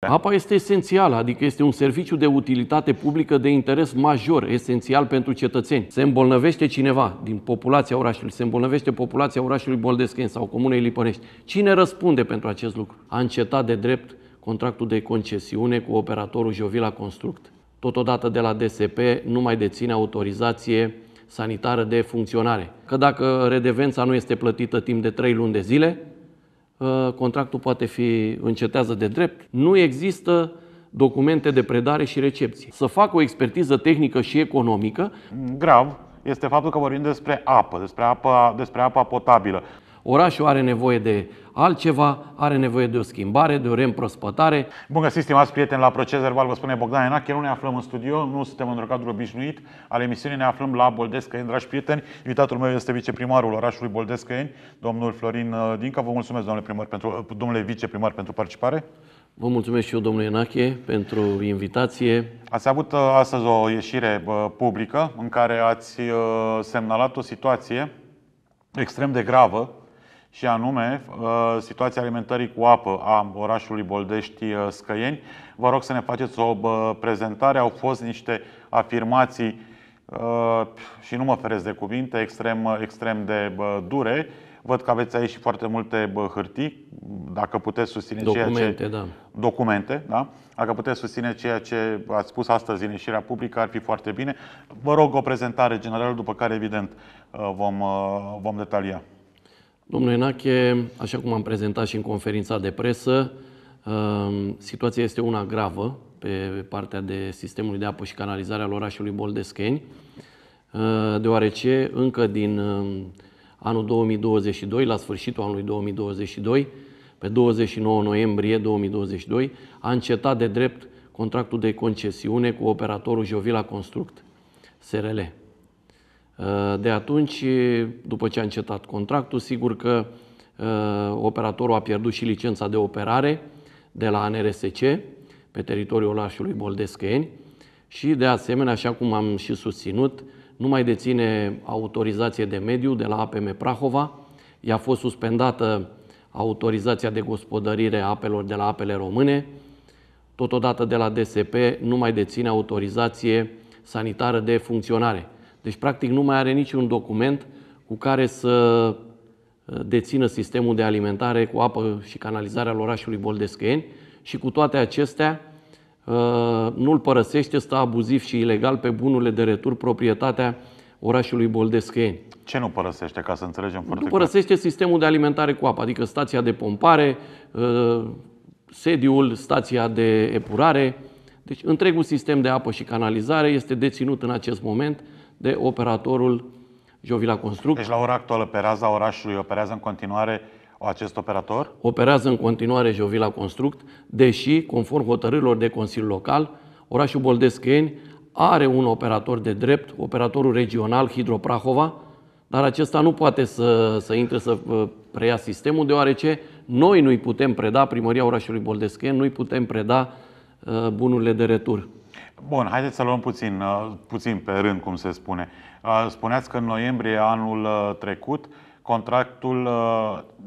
Da. Apa este esențială, adică este un serviciu de utilitate publică de interes major, esențial pentru cetățeni. Se îmbolnăvește cineva din populația orașului, se îmbolnăvește populația orașului Boldescheni sau Comunei Lipănești. Cine răspunde pentru acest lucru? A încetat de drept contractul de concesiune cu operatorul Jovila Construct. Totodată de la DSP nu mai deține autorizație sanitară de funcționare. Că dacă redevența nu este plătită timp de 3 luni de zile, Uh, contractul poate fi încetează de drept. Nu există documente de predare și recepție. Să fac o expertiză tehnică și economică. Grav este faptul că vorbim despre apă, despre apa, despre apa potabilă. Orașul are nevoie de altceva, are nevoie de o schimbare, de o reîmprospătare. Bun găsit, stimați prieteni, la Proces Verbal, vă spune Bogdan Enache. Nu ne aflăm în studio, nu suntem într-un cadru obișnuit al emisiunii, ne aflăm la Boldescăieni, dragi prieteni. Invitatul meu este viceprimarul orașului Boldescăieni, domnul Florin uh, Dinca. Vă mulțumesc, domnule, primar, pentru, uh, domnule viceprimar, pentru participare. Vă mulțumesc și eu, domnule Enache, pentru invitație. Ați avut uh, astăzi o ieșire publică în care ați semnalat o situație extrem de gravă și anume uh, situația alimentării cu apă a orașului Boldești-Scăieni. Uh, Vă rog să ne faceți o uh, prezentare. Au fost niște afirmații și nu mă feresc de cuvinte, extrem, extrem de dure. Văd că aveți aici și foarte multe hârtii, dacă puteți susține documente, ceea ce... Da. Documente, da. Dacă puteți susține ceea ce ați spus astăzi în ieșirea publică, ar fi foarte bine. Vă rog o prezentare generală, după care, evident, vom, vom detalia. Domnul Enache, așa cum am prezentat și în conferința de presă, um, situația este una gravă pe partea de sistemului de apă și canalizare al orașului Boldescheni, uh, deoarece încă din um, anul 2022, la sfârșitul anului 2022, pe 29 noiembrie 2022, a încetat de drept contractul de concesiune cu operatorul Jovila Construct, SRL. Eh, de atunci, după ce a încetat contractul, sigur că eh, operatorul a pierdut și licența de operare de la NRSC pe teritoriul orașului Boldescăieni și, de asemenea, așa cum am și susținut, nu mai deține autorizație de mediu de la APM Prahova. I-a fost suspendată autorizația de gospodărire a apelor de la apele române. Totodată de la DSP nu mai deține autorizație sanitară de funcționare. Deci, practic, nu mai are niciun document cu care să uh, dețină sistemul de alimentare cu apă și canalizare al orașului Boldescăieni și cu toate acestea uh, nu-l părăsește, stă abuziv și ilegal pe bunurile de retur proprietatea orașului Boldescăieni. Ce nu părăsește, ca să înțelegem foarte Nu părăsește clar. sistemul de alimentare cu apă, adică stația de pompare, uh, sediul, stația de epurare. Deci întregul sistem de apă și canalizare este deținut în acest moment de operatorul Jovila Construct. Deci la ora actuală, pe raza orașului, operează în continuare acest operator? Operează în continuare Jovila Construct, deși, conform hotărârilor de Consiliu Local, orașul Boldescheni are un operator de drept, operatorul regional Hidroprahova, dar acesta nu poate să, să intre să uh, preia sistemul, deoarece noi nu-i putem preda, primăria orașului Boldescheni, nu-i putem preda uh, bunurile de retur. Bun, haideți să luăm puțin, uh, puțin pe rând, cum se spune. Uh, spuneați că în noiembrie anul uh, trecut contractul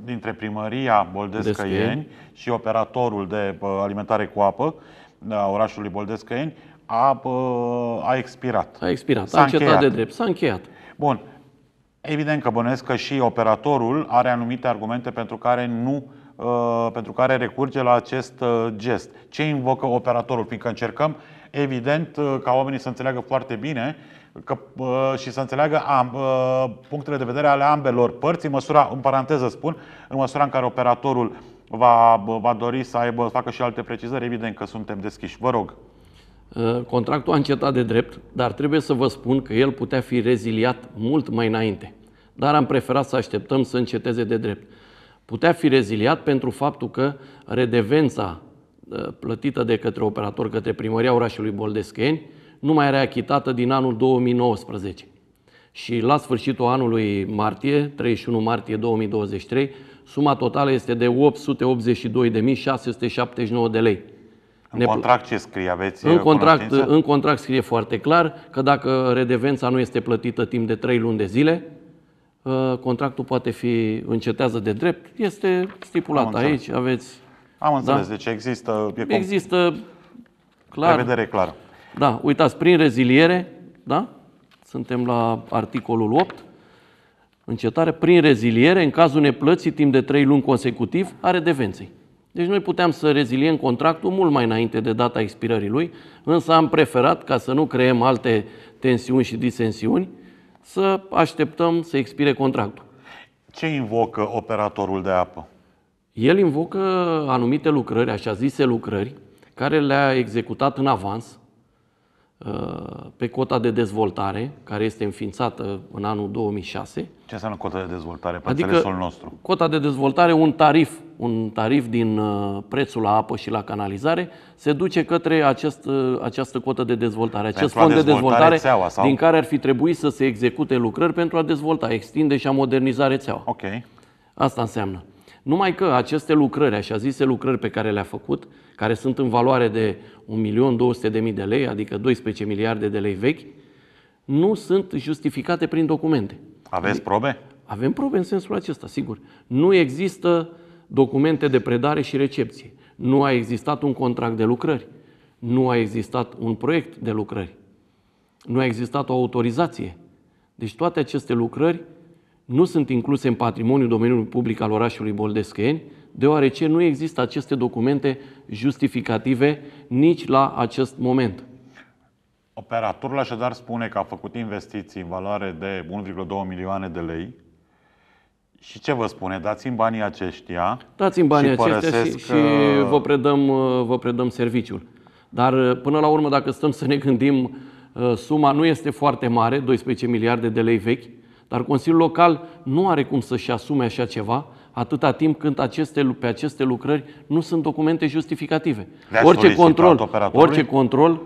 dintre primăria Boldescăieni și operatorul de alimentare cu apă a orașului Boldescăieni a, a expirat. A expirat, S-a a încetat încheiat. de drept, s-a încheiat. Bun, evident că bănuiesc că și operatorul are anumite argumente pentru care nu pentru care recurge la acest gest. Ce invocă operatorul? Fiindcă încercăm uh, evident, uh, ca oamenii să înțeleagă foarte bine că, uh, și să înțeleagă am, uh, punctele de vedere ale ambelor părți, în măsura, în paranteză spun, în măsura în care operatorul va, va dori să aibă, facă și alte precizări, evident că suntem deschiși. Vă rog. Contractul a încetat de drept, dar trebuie să vă spun că el putea fi reziliat mult mai înainte. Dar am preferat să așteptăm să înceteze de drept. Putea fi reziliat pentru faptul că redevența Uh, plătită de către operator către primăria orașului Boldescheni, nu mai era achitată din anul 2019. Și la sfârșitul anului martie, 31 martie 2023, suma totală este de 882.679 de lei. În ne... contract ce scrie? Aveți în uh, contract, în contract scrie foarte clar că dacă redevența nu este plătită timp de 3 luni de zile, uh, contractul poate fi încetează de drept. Este stipulat aici, aveți am da. înțeles, da? deci există... E există, clar. Prevedere clară. Da, uitați, prin reziliere, da? Suntem la articolul 8. Încetare prin reziliere, în cazul neplății timp de 3 luni consecutiv, are devenței. Deci noi puteam să reziliem contractul mult mai înainte de data expirării lui, însă am preferat, ca să nu creăm alte tensiuni și disensiuni, să așteptăm să expire contractul. Ce invocă operatorul de apă? El invocă anumite lucrări, așa zise lucrări, care le-a executat în avans uh, pe cota de dezvoltare, care este înființată în anul 2006. Ce înseamnă cota de dezvoltare pe adică nostru? Cota de dezvoltare, un tarif, un tarif din uh, prețul la apă și la canalizare, se duce către acest, uh, această cotă de dezvoltare, acest pentru fond dezvoltare de dezvoltare țeaua, sau? din care ar fi trebuit să se execute lucrări pentru a dezvolta, extinde și a moderniza rețeaua. Ok. Asta înseamnă. Numai că aceste lucrări, așa zise lucrări pe care le-a făcut, care sunt în valoare de 1.200.000 de lei, adică 12 miliarde de lei vechi, nu sunt justificate prin documente. Aveți deci, probe? Avem probe în sensul acesta, sigur. Nu există documente de predare și recepție. Nu a existat un contract de lucrări. Nu a existat un proiect de lucrări. Nu a existat o autorizație. Deci toate aceste lucrări nu sunt incluse în patrimoniul domeniului public al orașului Boldescheni, deoarece nu există aceste documente justificative nici la acest moment. Operatorul așadar spune că a făcut investiții în valoare de 1,2 milioane de lei și ce vă spune? Dați-mi banii aceștia Dați-mi banii și aceștia și, și uh, vă, predăm, uh, vă predăm serviciul. Dar uh, până la urmă, dacă stăm să ne gândim, suma nu este foarte mare, 12 miliarde de lei vechi, dar Consiliul Local nu are cum să-și asume așa ceva atâta timp când aceste, pe aceste lucrări nu sunt documente justificative. Orice control, orice control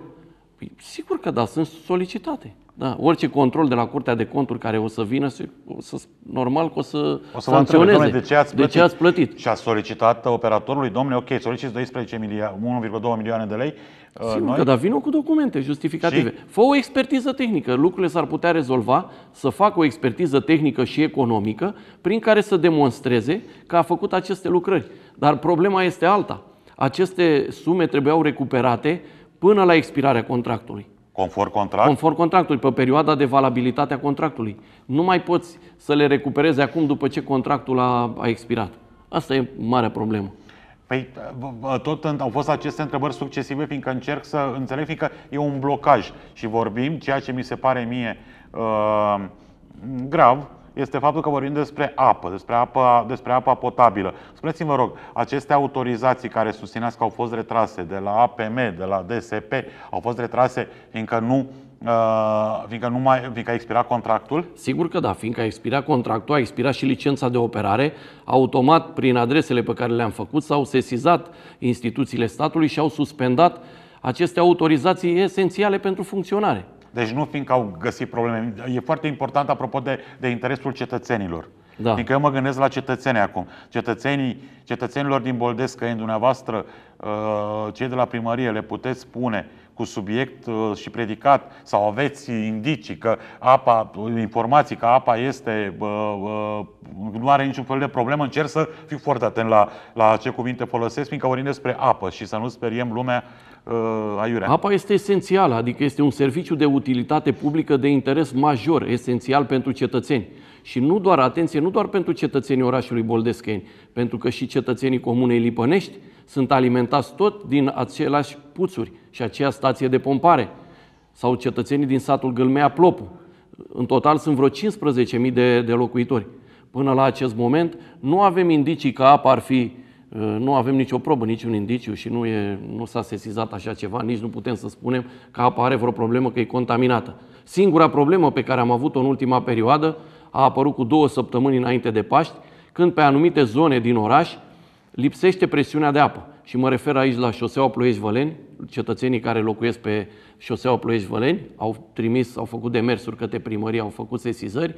Păi, sigur că da, sunt solicitate. Da, orice control de la Curtea de Conturi care o să vină, o să, normal că o să, o să sancționeze. domnule, de, ce ați plătit? de ce ați plătit? Și a solicitat operatorului, domnule, ok, solicit 12 milioane, 1,2 milioane de lei. Uh, sigur noi... că, dar vină cu documente justificative. Și? Fă o expertiză tehnică. Lucrurile s-ar putea rezolva să facă o expertiză tehnică și economică prin care să demonstreze că a făcut aceste lucrări. Dar problema este alta aceste sume trebuiau recuperate până la expirarea contractului. Conform contract? Conform contractului, pe perioada de valabilitate a contractului. Nu mai poți să le recuperezi acum după ce contractul a, a expirat. Asta e mare problemă. Păi tot au fost aceste întrebări succesive, fiindcă încerc să înțeleg, fiindcă e un blocaj și vorbim, ceea ce mi se pare mie uh, grav, este faptul că vorbim despre apă, despre apa, despre apa potabilă. Spuneți-mi, vă rog, aceste autorizații care susțineați că au fost retrase de la APM, de la DSP, au fost retrase fiindcă nu Uh, fiindcă, nu mai, fiindcă a expirat contractul? Sigur că da, fiindcă a expirat contractul, a expirat și licența de operare. Automat, prin adresele pe care le-am făcut, s-au sesizat instituțiile statului și au suspendat aceste autorizații esențiale pentru funcționare. Deci nu fiindcă au găsit probleme. E foarte important, apropo de, de interesul cetățenilor. Da. Fiindcă eu mă gândesc la cetățenii acum. Cetățenii, cetățenilor din Boldescă, în dumneavoastră, ă, cei de la primărie, le puteți spune cu subiect ă, și predicat sau aveți indicii că apa, informații că apa este, ă, nu are niciun fel de problemă, încerc să fiu foarte atent la, la ce cuvinte folosesc, fiindcă vorbim despre apă și să nu speriem lumea Uh, aiurea. Apa este esențială, adică este un serviciu de utilitate publică de interes major, esențial pentru cetățeni. Și nu doar, atenție, nu doar pentru cetățenii orașului Boldescheni, pentru că și cetățenii comunei Lipănești sunt alimentați tot din aceleași puțuri și aceea stație de pompare. Sau cetățenii din satul Gâlmea Plopu. În total sunt vreo 15.000 de, de locuitori. Până la acest moment nu avem indicii că apa ar fi Eh, nu avem nicio probă, niciun indiciu și nu, e, nu s-a sesizat așa ceva, nici nu putem să spunem că apare vreo problemă că e contaminată. Singura problemă pe care am avut-o în ultima perioadă a apărut cu două săptămâni înainte de Paști, când pe anumite zone din oraș lipsește presiunea de apă. Și mă refer aici la șoseaua Ploiești-Văleni, cetățenii care locuiesc pe șoseaua Ploiești-Văleni au trimis, au făcut demersuri către primărie, au făcut sesizări.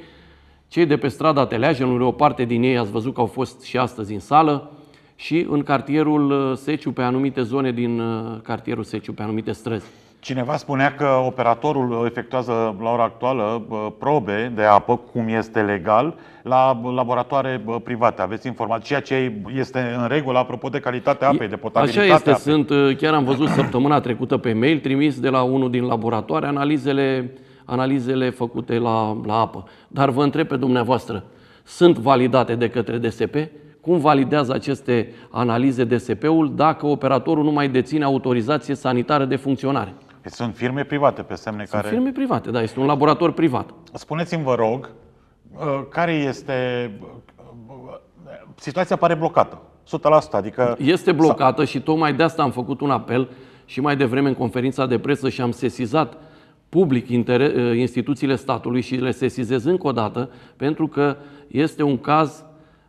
Cei de pe strada Teleajenului, o parte din ei ați văzut că au fost și astăzi în sală, și în cartierul uh, Seciu, pe anumite zone din uh, cartierul Seciu, pe anumite străzi. Cineva spunea că operatorul efectuează la ora actuală uh, probe de apă, cum este legal, la laboratoare private. Aveți informații, ceea ce este în regulă apropo de calitatea apei, de potabilitate? Așa este, apei. sunt, chiar am văzut săptămâna trecută pe mail trimis de la unul din laboratoare analizele, analizele făcute la, la apă. Dar vă întreb pe dumneavoastră, sunt validate de către DSP? cum validează aceste analize DSP-ul dacă operatorul nu mai deține autorizație sanitară de funcționare. Păi sunt firme private pe semne Sunt care... firme private, da, este un laborator privat. Spuneți-mi, vă rog, uh, care este... Uh, situația pare blocată, 100%, adică... Este blocată și tocmai de asta am făcut un apel și mai devreme în conferința de presă și am sesizat public uh, instituțiile statului și le sesizez încă o dată, pentru că este un caz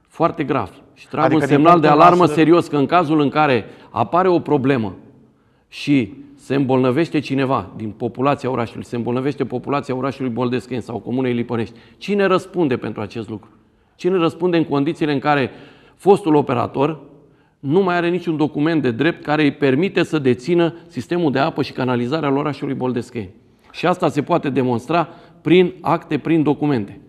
foarte grav. Și trag adică un semnal de alarmă de... serios că în cazul în care apare o problemă și se îmbolnăvește cineva din populația orașului, se îmbolnăvește populația orașului Boldescheni sau Comunei Lipănești, cine răspunde pentru acest lucru? Cine răspunde în condițiile în care fostul operator nu mai are niciun document de drept care îi permite să dețină sistemul de apă și canalizare al orașului Boldescheni? Și asta se poate demonstra prin acte, prin documente.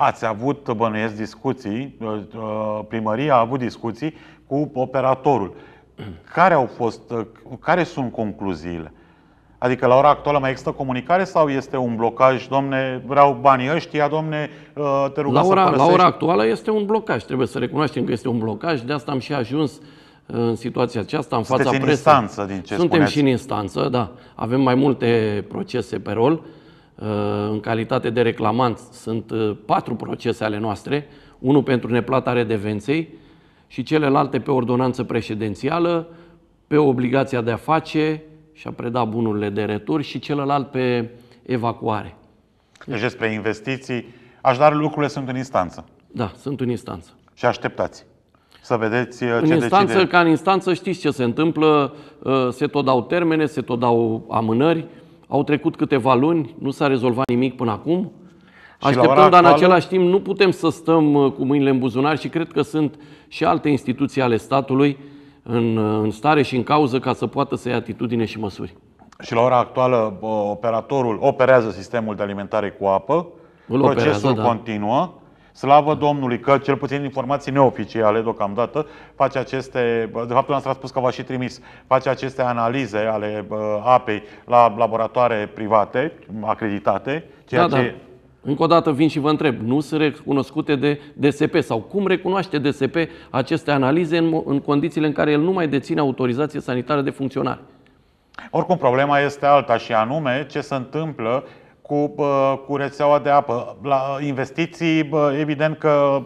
Ați avut, bănuiesc, discuții, uh, uh, primăria a avut discuții cu operatorul. Care au fost, uh, care sunt concluziile? Adică la ora actuală mai există comunicare sau este un blocaj, domne, vreau banii ăștia, domne, te rugăm la ora, să La ora actuală este un blocaj, trebuie să recunoaștem că este un blocaj, de asta am și ajuns în situația aceasta, în Sunteți fața presiunii. Suntem spuneți. și în instanță, da. Avem mai multe procese pe rol. Uh, Uh, în calitate de reclamant sunt uh, patru procese ale noastre, unul pentru neplata redevenței și celelalte pe ordonanță președențială, pe obligația de a face și a preda bunurile de retur și celălalt pe evacuare. Deci despre investiții, așadar lucrurile sunt în instanță. Da, sunt în instanță. Și așteptați să vedeți uh, ce în instanță, decide. Ca în instanță știți ce se întâmplă, se tot dau termene, se tot dau amânări. Au trecut câteva luni, nu s-a rezolvat nimic până acum. Așteptăm, dar actuală... în același timp nu putem să stăm uh, cu mâinile în buzunar și cred că sunt și alte instituții ale statului în, uh, în stare și în cauză ca să poată să ia atitudine și măsuri. Și la ora actuală uh, operatorul operează sistemul de alimentare cu apă, Îl procesul operează, da. continuă Slavă Domnului că, cel puțin informații neoficiale deocamdată, face aceste, de fapt l a spus că v-a și trimis, face aceste analize ale uh, apei la laboratoare private, acreditate, ceea da, ce... Da. Încă o dată vin și vă întreb, nu sunt recunoscute de DSP sau cum recunoaște DSP aceste analize în, în condițiile în care el nu mai deține autorizație sanitară de funcționare? Oricum, problema este alta și anume ce se întâmplă uh, cu, cu rețeaua de apă. La investiții, evident că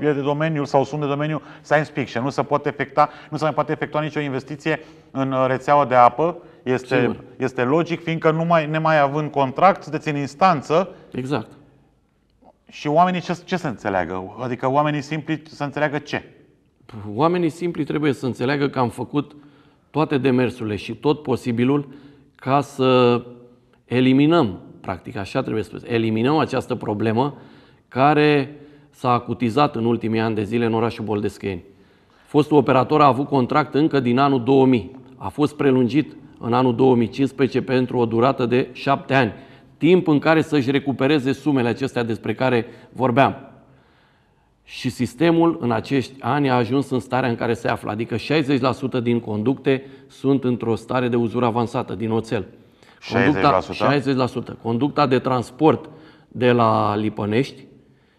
e de domeniul sau sunt de domeniul science fiction. Nu se poate efecta, nu se mai poate efectua nicio investiție în uh, rețeaua de apă. Este, este logic, fiindcă nu mai, nemai având contract, sunteți în instanță. Exact. Și oamenii ce, ce să înțeleagă? Adică oamenii simpli să înțeleagă ce? Oamenii simpli trebuie să înțeleagă că am făcut toate demersurile și tot posibilul ca să eliminăm practic, așa trebuie spus. Eliminăm această problemă care s-a acutizat în ultimii ani de zile în orașul Boldescheni. Fostul operator a avut contract încă din anul 2000. A fost prelungit în anul 2015 pentru o durată de șapte ani. Timp în care să-și recupereze sumele acestea despre care vorbeam. Și sistemul în acești ani a ajuns în starea în care se află, adică 60% din conducte sunt într-o stare de uzură avansată, din oțel. Conducta, 60%. 60%. Conducta de transport de la Lipănești,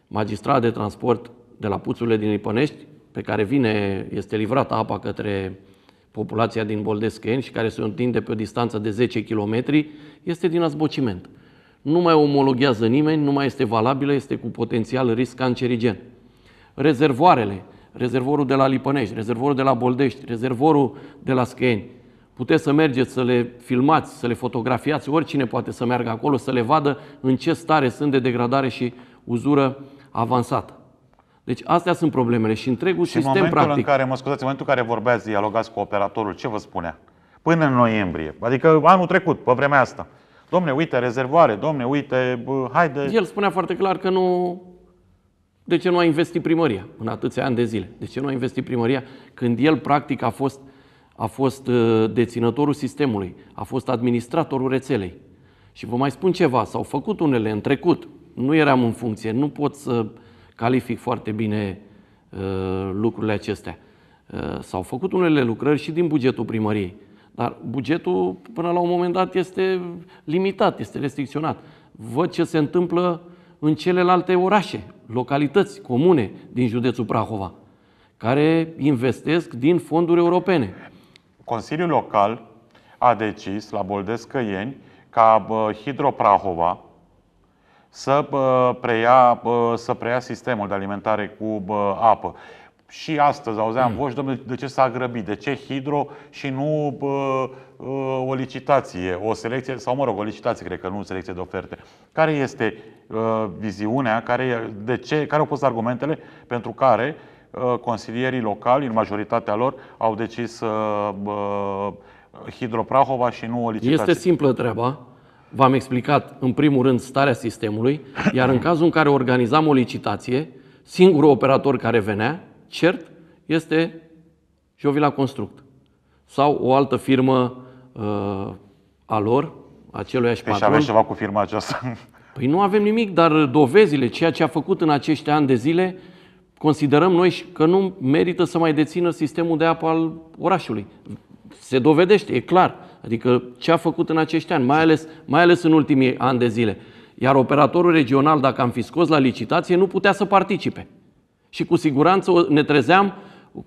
magistrat de transport de la puțurile din Lipănești, pe care vine, este livrată apa către populația din Boldescheni și care se întinde pe o distanță de 10 km, este din azbociment. Nu mai omologhează nimeni, nu mai este valabilă, este cu potențial risc cancerigen. Rezervoarele, rezervorul de la Lipănești, rezervorul de la Boldești, rezervorul de la Scheni, Puteți să mergeți să le filmați, să le fotografiați, oricine poate să meargă acolo, să le vadă în ce stare sunt de degradare și uzură avansată. Deci astea sunt problemele și întregul și sistem momentul practic. în care, mă scuzați, în momentul în care vorbeați, dialogați cu operatorul, ce vă spunea? Până în noiembrie, adică anul trecut, pe vremea asta. Domne, uite, rezervoare, domne, uite, bă, haide... El spunea foarte clar că nu... De ce nu a investit primăria în atâția ani de zile? De ce nu a investit primăria când el practic a fost a fost uh, deținătorul sistemului, a fost administratorul rețelei. Și vă mai spun ceva, s-au făcut unele în trecut, nu eram în funcție, nu pot să calific foarte bine uh, lucrurile acestea. Uh, s-au făcut unele lucrări și din bugetul primăriei, dar bugetul până la un moment dat este limitat, este restricționat. Văd ce se întâmplă în celelalte orașe, localități, comune din județul Prahova, care investesc din fonduri europene. Consiliul Local a decis la Boldescăieni ca Hidro Prahova să preia, să preia sistemul de alimentare cu apă. Și astăzi auzeam mm. voci, domnule, de ce s-a grăbit, de ce hidro și nu bă, ă, o licitație, o selecție, sau mă rog, o licitație, cred că nu o selecție de oferte. Care este uh, viziunea, care, de ce, care au fost argumentele pentru care Uh, consilierii locali, în majoritatea lor, au decis uh, Hidroprahova și nu o licitație. Este simplă treaba. V-am explicat, în primul rând, starea sistemului, iar în cazul în care organizam o licitație, singurul operator care venea, cert, este Jovila Construct sau o altă firmă uh, a lor, aceluiași și deci patron. Și aveți ceva cu firma aceasta? Păi nu avem nimic, dar dovezile, ceea ce a făcut în acești ani de zile, considerăm noi că nu merită să mai dețină sistemul de apă al orașului. Se dovedește, e clar. Adică ce a făcut în acești ani, mai ales, mai ales în ultimii ani de zile. Iar operatorul regional, dacă am fi scos la licitație, nu putea să participe. Și cu siguranță ne trezeam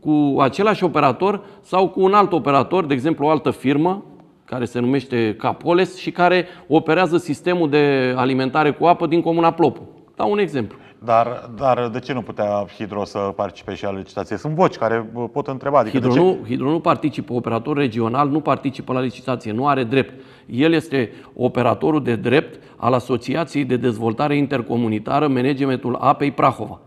cu același operator sau cu un alt operator, de exemplu o altă firmă, care se numește Capoles și care operează sistemul de alimentare cu apă din Comuna Plopu. Dau un exemplu. Dar, dar de ce nu putea Hidro să participe și la licitație? Sunt voci care pot întreba. Adică Hidro, nu, Hidro nu participă, operator regional nu participă la licitație, nu are drept. El este operatorul de drept al Asociației de Dezvoltare Intercomunitară Managementul Apei Prahova.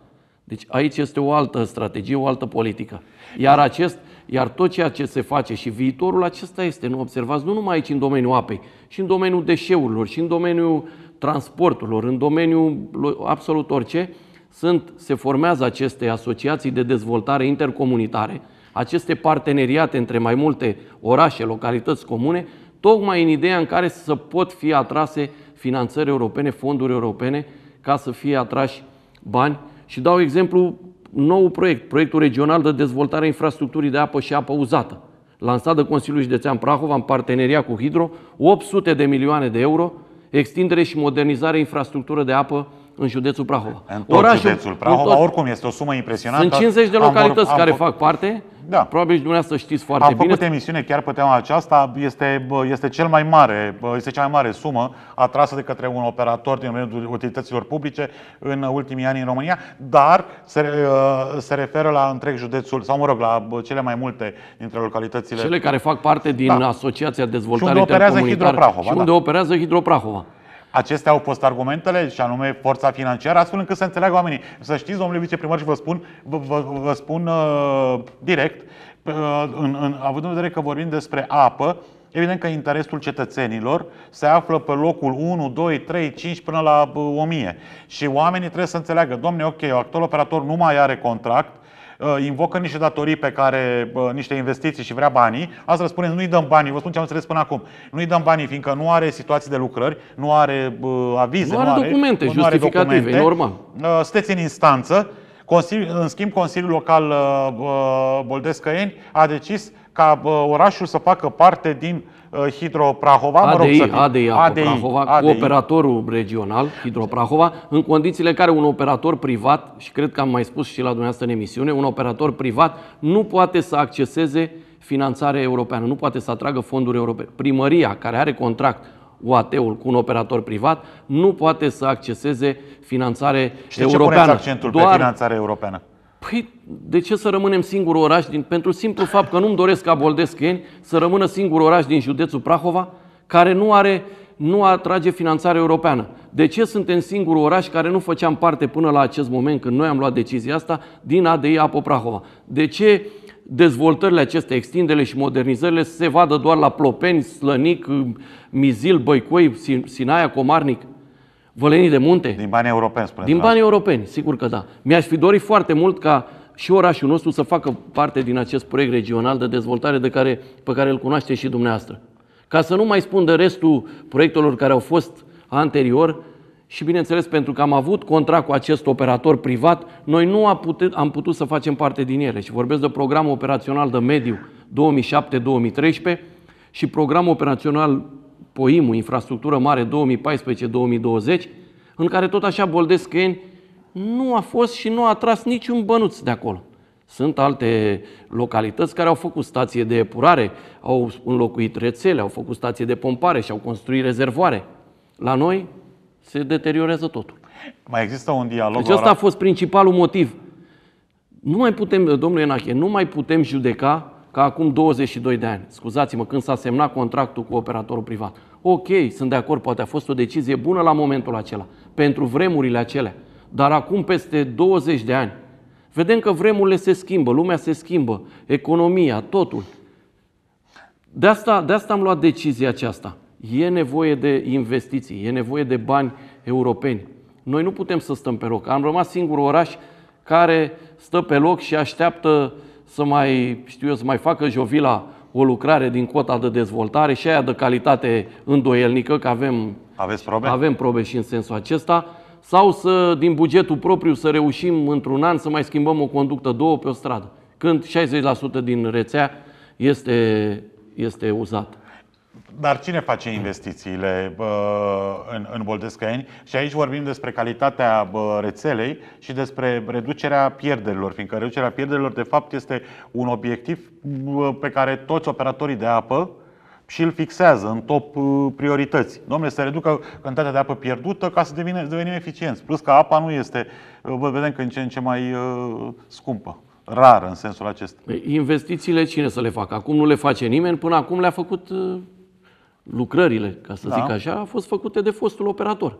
Deci aici este o altă strategie, o altă politică. Iar acest iar tot ceea ce se face și viitorul acesta este, nu observați, nu numai aici în domeniul apei, și în domeniul deșeurilor, și în domeniul transporturilor, în domeniul absolut orice, sunt, se formează aceste asociații de dezvoltare intercomunitare, aceste parteneriate între mai multe orașe, localități comune, tocmai în ideea în care să pot fi atrase finanțări europene, fonduri europene, ca să fie atrași bani. Și dau exemplu nou proiect, proiectul regional de dezvoltare a infrastructurii de apă și apă uzată, lansat de Consiliul Județean Prahova în parteneria cu Hidro, 800 de milioane de euro, extindere și modernizare infrastructură de apă în județul Prahova. În tot Orașul, județul Prahova, tot... oricum este o sumă impresionantă. Sunt 50 de localități am, care fac parte. Da. Probabil și dumneavoastră știți foarte am bine. Am făcut emisiune chiar pe tema aceasta. Este, este, cel mai mare, este cea mai mare sumă atrasă de către un operator din domeniul utilităților publice în ultimii ani în România, dar se, uh, se referă la întreg județul, sau mă rog, la cele mai multe dintre localitățile. Cele care fac parte din da. Asociația Dezvoltare și da. unde operează Hidroprahova. Și unde da. operează Hidroprahova. Acestea au fost argumentele și anume forța financiară, astfel încât să înțeleagă oamenii. Să știți, domnule viceprimar, și vă spun, vă, vă, vă spun uh, direct, uh, în, în, având în vedere că vorbim despre apă, evident că interesul cetățenilor se află pe locul 1, 2, 3, 5 până la 1000. Uh, și oamenii trebuie să înțeleagă, domnule, ok, actual operator nu mai are contract, Uh, invocă niște datorii pe care, uh, niște investiții și vrea banii, ați răspunde, nu-i dăm banii, vă spun ce am înțeles până acum. Nu-i dăm banii, fiindcă nu are situații de lucrări, nu are uh, avize, nu are, nu are documente nu justificative, are documente. normal. Sunteți în instanță, în schimb, Consiliul Local uh, uh, Boldescăeni a decis ca uh, orașul să facă parte din Hidro Prahova. ADI, mă rog, să ADI, ADI, Prahova, ADI. Cu operatorul regional Hidro Prahova, în condițiile în care un operator privat, și cred că am mai spus și la dumneavoastră în emisiune, un operator privat nu poate să acceseze finanțare europeană, nu poate să atragă fonduri europene. Primăria care are contract UAT-ul cu un operator privat nu poate să acceseze finanțare și de europeană. ce accentul Doar... pe finanțare europeană? Păi, de ce să rămânem singur oraș din... Pentru simplu fapt că nu-mi doresc ca boldescheni să rămână singur oraș din județul Prahova care nu are nu atrage finanțare europeană. De ce suntem singurul oraș care nu făceam parte până la acest moment, când noi am luat decizia asta, din ADI Apo Prahova? De ce uh, dezvoltările acestea, extindele și modernizările se vadă doar la Plopeni, Slănic, Mizil, Băicoi, Sinaia, Comarnic, Vălenii de Munte. Din bani europeni, spuneți. Din da. bani europeni, sigur că da. Mi-aș fi dorit foarte mult ca și orașul nostru să facă parte din acest proiect regional de dezvoltare de care, pe care îl cunoaște și dumneavoastră. Ca să nu mai spun de restul proiectelor care au fost anterior, și bineînțeles pentru că am avut contract cu acest operator privat, noi nu am putut, am putut să facem parte din ele. Și vorbesc de programul operațional de mediu 2007-2013 și programul operațional POIMU, infrastructură mare 2014-2020, în care tot așa că nu a fost și nu a tras niciun bănuț de acolo. Sunt alte localități care au făcut stație de epurare, au înlocuit rețele, au făcut stație de pompare și au construit rezervoare. La noi se deteriorează totul. Mai există un dialog. Deci ăsta a fost principalul motiv. Nu mai putem, domnule Enache, nu mai putem judeca ca acum 22 de ani, scuzați-mă, când s-a semnat contractul cu operatorul privat. Ok, sunt de acord, poate a fost o decizie bună la momentul acela, pentru vremurile acelea. Dar acum, peste 20 de ani, vedem că vremurile se schimbă, lumea se schimbă, economia, totul. De asta, de asta am luat decizia aceasta e nevoie de investiții, e nevoie de bani europeni. Noi nu putem să stăm pe loc. Am rămas singur oraș care stă pe loc și așteaptă să mai, știu eu, să mai facă Jovila o lucrare din cota de dezvoltare și aia de calitate îndoielnică, că avem, Aveți probe? avem probe și în sensul acesta, sau să, din bugetul propriu, să reușim într-un an să mai schimbăm o conductă, două pe o stradă, când 60% din rețea este, este uzată. Dar cine face investițiile în, în Boldescăieni? Și aici vorbim despre calitatea rețelei și despre reducerea pierderilor, fiindcă reducerea pierderilor de fapt este un obiectiv pe care toți operatorii de apă și îl fixează în top priorități. Domnule, să reducă cantitatea de apă pierdută ca să devină, devenim eficienți. Plus că apa nu este, vă vedem că în ce în ce mai ă, scumpă rar în sensul acesta. Păi, investițiile cine să le facă? Acum nu le face nimeni, până acum le-a făcut ă, lucrările, ca să da. zic așa, a fost făcute de fostul operator.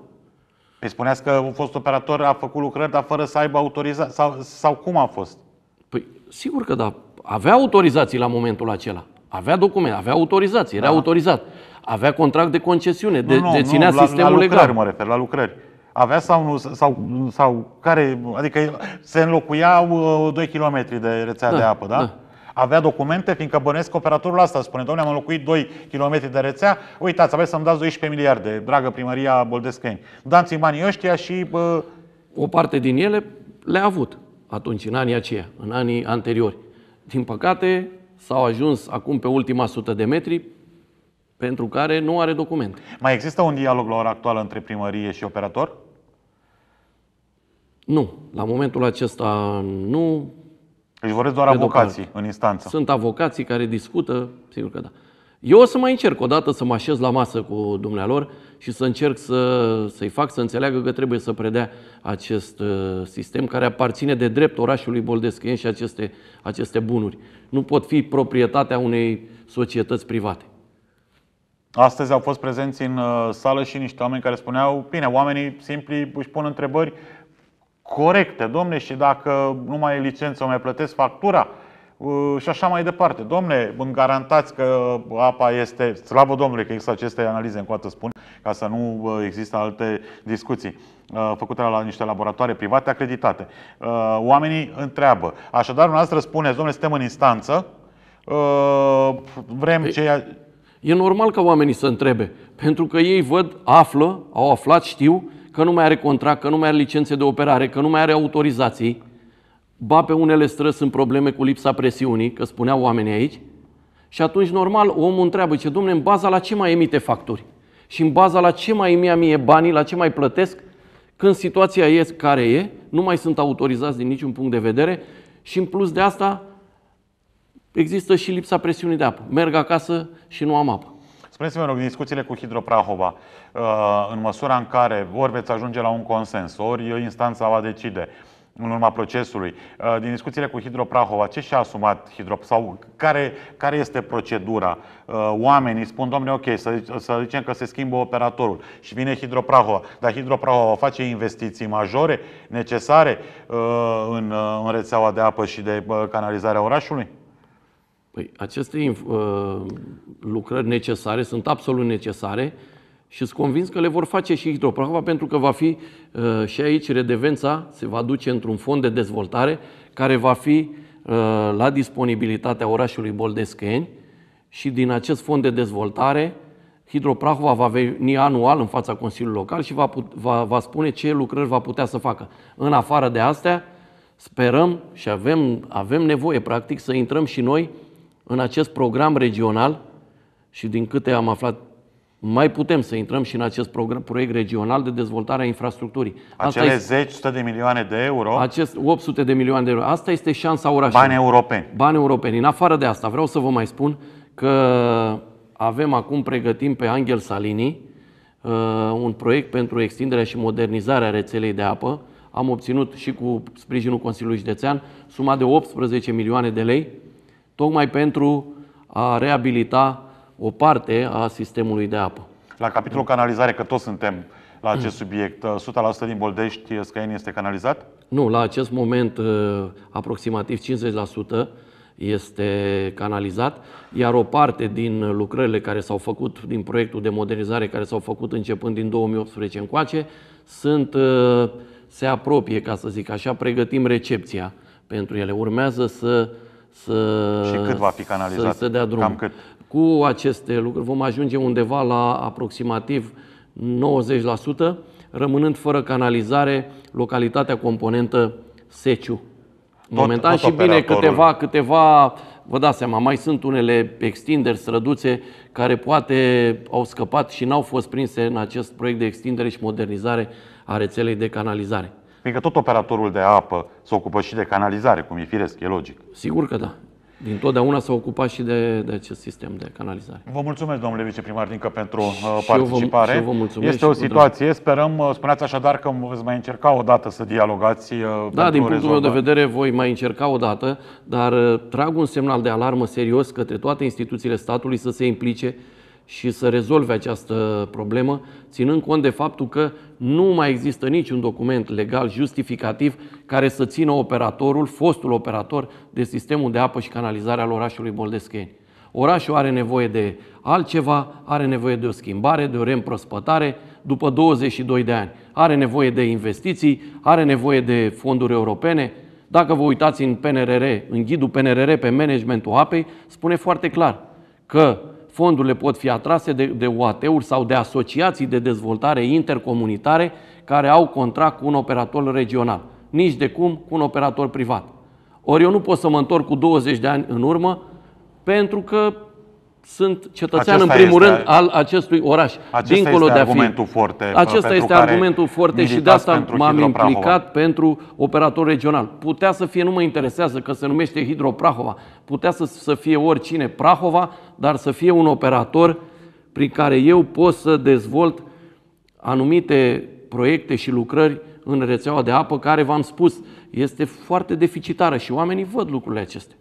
Păi spuneați că un fost operator a făcut lucrări, dar fără să aibă autorizație. Sau, sau cum a fost? Păi, sigur că da. Avea autorizații la momentul acela. Avea documente, avea autorizații, era da. autorizat. Avea contract de concesiune, de, nu, deținea nu, la, sistemul la lucrări, legal. mă refer, la lucrări. Avea sau nu, sau, sau care, adică se înlocuiau 2 uh, km de rețea da, de apă, da? da? avea documente, fiindcă bănesc operatorul asta, spune, domnule, am înlocuit 2 km de rețea, uitați, aveți să-mi dați 12 miliarde, dragă primăria Boldescăni. Dați-i banii ăștia și... Bă... O parte din ele le-a avut atunci, în anii aceia, în anii anteriori. Din păcate, s-au ajuns acum pe ultima sută de metri pentru care nu are documente. Mai există un dialog la ora actuală între primărie și operator? Nu. La momentul acesta nu. Își deci vorbesc doar avocații în instanță. Sunt avocații care discută, sigur că da. Eu o să mai încerc dată să mă așez la masă cu dumnealor și să încerc să, să-i fac să înțeleagă că trebuie să predea acest uh, sistem care aparține de drept orașului Boldescăieni și aceste, aceste bunuri. Nu pot fi proprietatea unei societăți private. Astăzi au fost prezenți în uh, sală și niște oameni care spuneau, bine, oamenii simpli își pun întrebări corecte, domne, și dacă nu mai e licență, mai plătesc factura uh, și așa mai departe. Domne, îmi garantați că apa este, slavă Domnului că există aceste analize, încă o spun, ca să nu uh, există alte discuții uh, făcute la niște laboratoare private acreditate. Oamenii întreabă. Așadar, un altă spune, domnule, suntem în instanță, vrem ce ceea... E normal ca oamenii să întrebe, pentru că ei văd, află, au aflat, știu, că nu mai are contract, că nu mai are licențe de operare, că nu mai are autorizații, ba pe unele străzi sunt probleme cu lipsa presiunii, că spuneau oamenii aici, și atunci, normal, omul întreabă, ce domne, în baza la ce mai emite facturi? Și în baza la ce mai emia mie banii, la ce mai plătesc, când situația e care e, nu mai sunt autorizați din niciun punct de vedere și în plus de asta există și lipsa presiunii de apă. Merg acasă și nu am apă. Spuneți-mi, rog, discuțiile cu hidroprahova, uh, în măsura în care ori veți ajunge la un consens, ori instanța va decide în urma procesului, uh, din discuțiile cu hidroprahova. ce și-a asumat Hidro sau care, care este procedura? Uh, oamenii spun, domnule, ok, să, să zicem că se schimbă operatorul și vine Hidroprahova, dar Hidroprahova face investiții majore necesare în, în rețeaua de apă și de canalizare a orașului? Păi aceste uh, lucrări necesare sunt absolut necesare și sunt convins că le vor face și Hidroprahova pentru că va fi uh, și aici redevența, se va duce într-un fond de dezvoltare care va fi uh, la disponibilitatea orașului Boldesceni și din acest fond de dezvoltare Hidroprahova va veni anual în fața Consiliului Local și va, put, va, va spune ce lucrări va putea să facă. În afară de astea, sperăm și avem, avem nevoie, practic, să intrăm și noi în acest program regional și din câte am aflat, mai putem să intrăm și în acest program, proiect regional de dezvoltare a infrastructurii. Asta Acele este, 10, de milioane de euro. Acest 800 de milioane de euro. Asta este șansa orașului. Bani europeni. Bani europeni. În afară de asta, vreau să vă mai spun că avem acum, pregătim pe Angel Salini uh, un proiect pentru extinderea și modernizarea rețelei de apă. Am obținut și cu sprijinul Consiliului Județean suma de 18 milioane de lei tocmai pentru a reabilita o parte a sistemului de apă. La capitolul canalizare, că toți suntem la acest mm. subiect, 100% uh, din Boldești, uh, Scăieni este canalizat? Nu, la acest moment uh, aproximativ 50% este canalizat, iar o parte din lucrările care s-au făcut, din proiectul de modernizare care s-au făcut începând din 2018 încoace, sunt, se apropie, ca să zic așa, pregătim recepția pentru ele. Urmează să să, și cât va fi canalizat? Să, să dea drum. Cam cât? Cu aceste lucruri vom ajunge undeva la aproximativ 90%, rămânând fără canalizare localitatea componentă Seciu. Tot, Momentan tot și bine câteva, câteva, vă dați seama, mai sunt unele extinderi, străduțe care poate au scăpat și n-au fost prinse în acest proiect de extindere și modernizare a rețelei de canalizare. Fiindcă tot operatorul de apă se ocupă și de canalizare, cum e firesc, e logic. Sigur că da. Din totdeauna s-a ocupat și de, de acest sistem de canalizare. Vă mulțumesc, domnule viceprimar Dincă, pentru și participare. Uh, eu vă, și eu vă mulțumesc este o situație, sperăm, uh, spuneați așadar că veți mai încerca o dată să dialogați. Uh, da, din punctul rezolvă. meu de vedere voi mai încerca o dată, dar trag un semnal de alarmă serios către toate instituțiile statului să se implice și să rezolve această problemă, ținând cont de faptul că nu mai există niciun document legal justificativ care să țină operatorul, fostul operator, de sistemul de apă și canalizare al orașului Boldescheni. Orașul are nevoie de altceva, are nevoie de o schimbare, de o reîmprospătare după 22 de ani. Are nevoie de investiții, are nevoie de fonduri europene. Dacă vă uitați în PNRR, în ghidul PNRR pe managementul apei, spune foarte clar că Fondurile pot fi atrase de, de oat uri sau de asociații de dezvoltare intercomunitare care au contract cu un operator regional, nici de cum cu un operator privat. Ori eu nu pot să mă întorc cu 20 de ani în urmă pentru că sunt cetățean acesta în primul este, rând al acestui oraș. Acesta dincolo este de a fi, argumentul forte. Uh, acesta este argumentul forte și de asta m-am implicat pentru operator regional. Putea să fie, nu mă interesează că se numește Hidro Prahova, putea să, să fie oricine Prahova, dar să fie un operator prin care eu pot să dezvolt anumite proiecte și lucrări în rețeaua de apă, care, v-am spus, este foarte deficitară și oamenii văd lucrurile acestea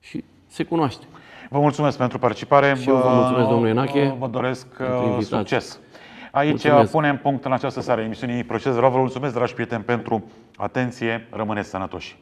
și se cunoaște. Vă mulțumesc pentru participare. Și eu vă mulțumesc, domnule Enache. Vă doresc uh, succes. Aici mulțumesc. punem punct în această seară emisiunii Proces Vreau vă mulțumesc, dragi prieteni, pentru atenție. Rămâneți sănătoși!